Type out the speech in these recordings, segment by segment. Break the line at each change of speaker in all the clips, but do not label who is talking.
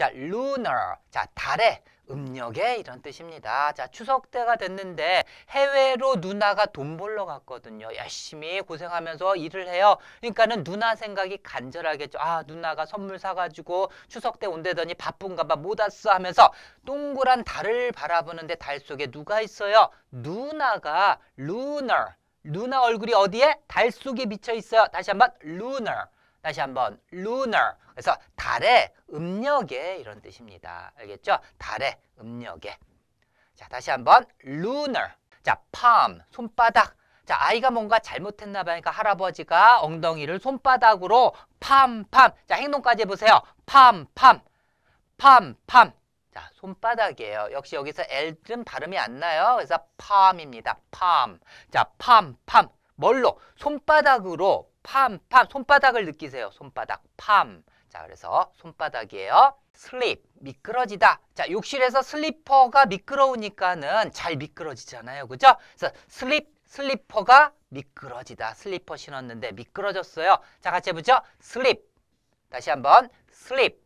자, lunar, 자, 달의 음력에 이런 뜻입니다. 자, 추석 때가 됐는데 해외로 누나가 돈 벌러 갔거든요. 열심히 고생하면서 일을 해요. 그러니까는 누나 생각이 간절하겠죠. 아, 누나가 선물 사가지고 추석 때 온대더니 바쁜가 봐못 왔어 하면서 동그란 달을 바라보는데 달 속에 누가 있어요? 누나가 lunar. 누나 얼굴이 어디에? 달 속에 비쳐 있어요. 다시 한번 lunar. 다시 한번 lunar. 그래서 달의 음력에 이런 뜻입니다. 알겠죠? 달의 음력에. 자, 다시 한번 lunar. 자, palm, 손바닥. 자, 아이가 뭔가 잘못했나 봐요. 니까 그러니까 할아버지가 엉덩이를 손바닥으로 팜팜. 자, 행동까지 해 보세요. 팜팜. 팜팜. 자, 손바닥이에요. 역시 여기서 L은 발음이 안 나요. 그래서 팜입니다. 팜. 자, 팜팜. 뭘로? 손바닥으로 팜, 팜. 손바닥을 느끼세요. 손바닥, 팜. 자, 그래서 손바닥이에요. 슬립, 미끄러지다. 자, 욕실에서 슬리퍼가 미끄러우니까는 잘 미끄러지잖아요. 그죠? 그래서 슬립, 슬리퍼가 미끄러지다. 슬리퍼 신었는데 미끄러졌어요. 자, 같이 해보죠. 슬립. 다시 한번. 슬립.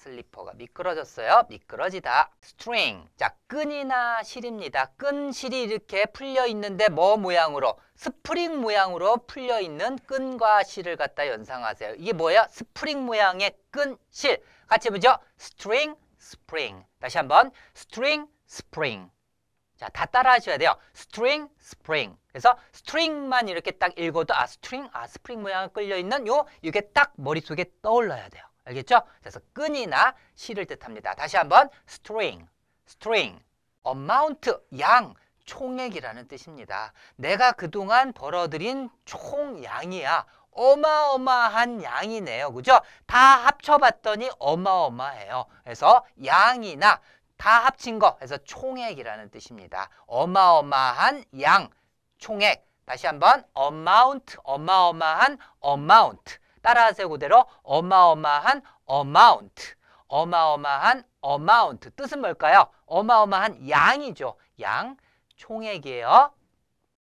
슬리퍼가 미끄러졌어요. 미끄러지다. string. 자, 끈이나 실입니다. 끈, 실이 이렇게 풀려 있는데 뭐 모양으로? 스프링 모양으로 풀려 있는 끈과 실을 갖다 연상하세요. 이게 뭐예요? 스프링 모양의 끈, 실. 같이 보죠. string, spring. 다시 한번 string, spring. 자, 다 따라 하셔야 돼요. string, spring. 그래서 string만 이렇게 딱 읽어도 아, 스트링, 아, 스프링 모양 을 끌려 있는 요 이게 딱 머릿속에 떠올라야 돼요. 알겠죠? 그래서 끈이나 실을 뜻합니다. 다시 한번 string, string, amount, 양, 총액이라는 뜻입니다. 내가 그동안 벌어들인 총양이야 어마어마한 양이네요. 그죠? 다 합쳐봤더니 어마어마해요. 그래서 양이나 다 합친 거해서 총액이라는 뜻입니다. 어마어마한 양, 총액. 다시 한번 amount, 어마어마한 amount. 따라하세요 그대로 어마어마한 amount 어마어마한 amount 뜻은 뭘까요? 어마어마한 양이죠. 양 총액이에요.